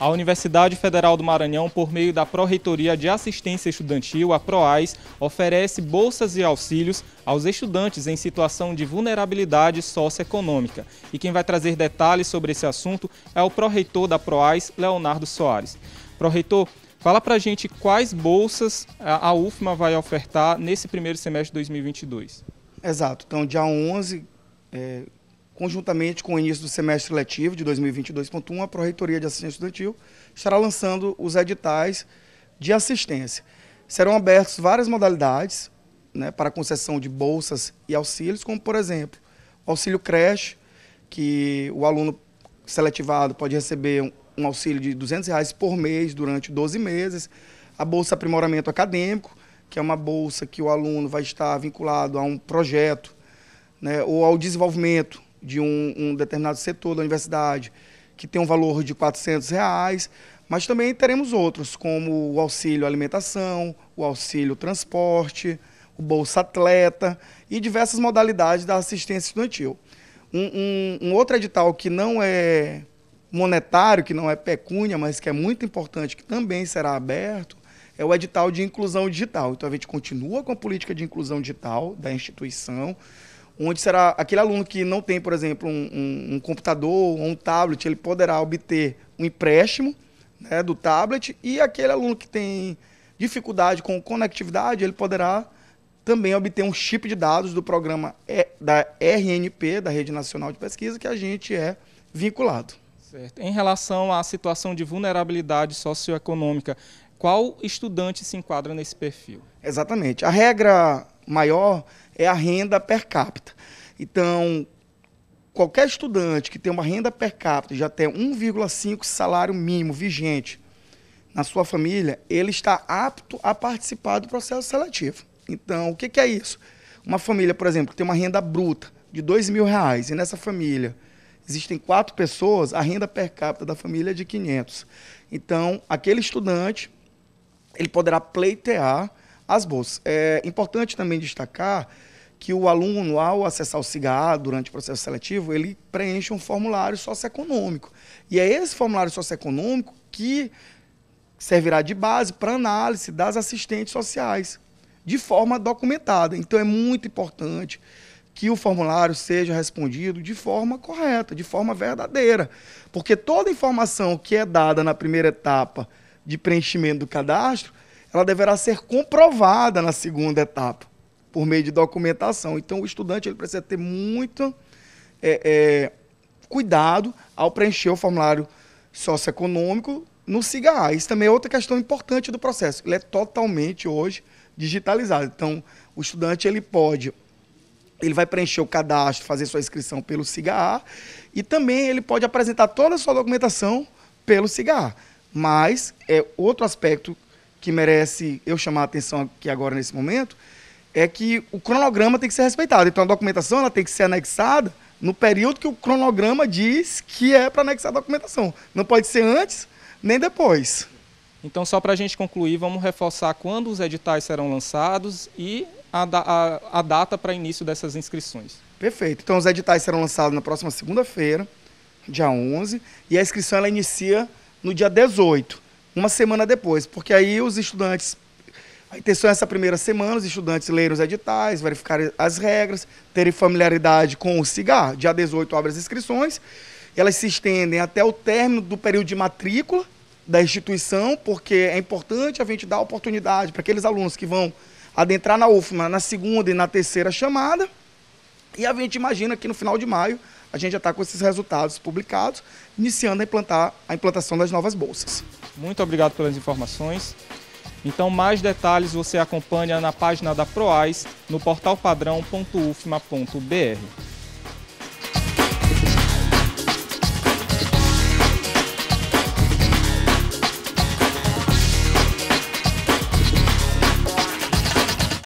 A Universidade Federal do Maranhão, por meio da Pró-Reitoria de Assistência Estudantil, a PROAS, oferece bolsas e auxílios aos estudantes em situação de vulnerabilidade socioeconômica. E quem vai trazer detalhes sobre esse assunto é o pró-reitor da PROAS, Leonardo Soares. Pró-reitor, fala pra gente quais bolsas a UFMA vai ofertar nesse primeiro semestre de 2022. Exato. Então, dia 11, é, conjuntamente com o início do semestre letivo de 2022.1, a Proreitoria de Assistência Estudantil estará lançando os editais de assistência. Serão abertas várias modalidades né, para concessão de bolsas e auxílios, como, por exemplo, auxílio creche, que o aluno seletivado pode receber um auxílio de R$ 200 reais por mês durante 12 meses, a bolsa aprimoramento acadêmico, que é uma bolsa que o aluno vai estar vinculado a um projeto né, ou ao desenvolvimento de um, um determinado setor da universidade, que tem um valor de 400 reais, mas também teremos outros, como o auxílio alimentação, o auxílio transporte, o bolsa atleta e diversas modalidades da assistência estudantil. Um, um, um outro edital que não é monetário, que não é pecúnia, mas que é muito importante, que também será aberto, é o edital de inclusão digital. Então a gente continua com a política de inclusão digital da instituição, onde será aquele aluno que não tem, por exemplo, um, um, um computador ou um tablet, ele poderá obter um empréstimo né, do tablet e aquele aluno que tem dificuldade com conectividade, ele poderá também obter um chip de dados do programa e, da RNP, da Rede Nacional de Pesquisa, que a gente é vinculado. Certo. Em relação à situação de vulnerabilidade socioeconômica, qual estudante se enquadra nesse perfil? Exatamente. A regra maior é a renda per capita. Então, qualquer estudante que tem uma renda per capita já tem 1,5 salário mínimo vigente na sua família, ele está apto a participar do processo seletivo. Então, o que, que é isso? Uma família, por exemplo, que tem uma renda bruta de dois mil reais e nessa família existem quatro pessoas, a renda per capita da família é de 500. Então, aquele estudante, ele poderá pleitear as bolsas. É importante também destacar que o aluno, ao acessar o CIGA durante o processo seletivo, ele preenche um formulário socioeconômico. E é esse formulário socioeconômico que servirá de base para análise das assistentes sociais, de forma documentada. Então é muito importante que o formulário seja respondido de forma correta, de forma verdadeira. Porque toda informação que é dada na primeira etapa de preenchimento do cadastro ela deverá ser comprovada na segunda etapa, por meio de documentação. Então, o estudante ele precisa ter muito é, é, cuidado ao preencher o formulário socioeconômico no CIGA. Isso também é outra questão importante do processo. Ele é totalmente, hoje, digitalizado. Então, o estudante ele pode ele vai preencher o cadastro, fazer sua inscrição pelo CIGA e também ele pode apresentar toda a sua documentação pelo CIGA. Mas é outro aspecto que merece eu chamar a atenção aqui agora nesse momento, é que o cronograma tem que ser respeitado. Então a documentação ela tem que ser anexada no período que o cronograma diz que é para anexar a documentação. Não pode ser antes nem depois. Então, só para a gente concluir, vamos reforçar quando os editais serão lançados e a, a, a data para início dessas inscrições. Perfeito. Então, os editais serão lançados na próxima segunda-feira, dia 11, e a inscrição ela inicia no dia 18 uma semana depois, porque aí os estudantes. A intenção é essa primeira semana, os estudantes lerem os editais, verificarem as regras, terem familiaridade com o Cigar. Dia 18 abre as inscrições, elas se estendem até o término do período de matrícula da instituição, porque é importante a gente dar oportunidade para aqueles alunos que vão adentrar na UFMA na segunda e na terceira chamada, e a gente imagina que no final de maio a gente já está com esses resultados publicados, iniciando a, implantar, a implantação das novas bolsas. Muito obrigado pelas informações. Então, mais detalhes você acompanha na página da PROAS no portalpadrão.ufma.br.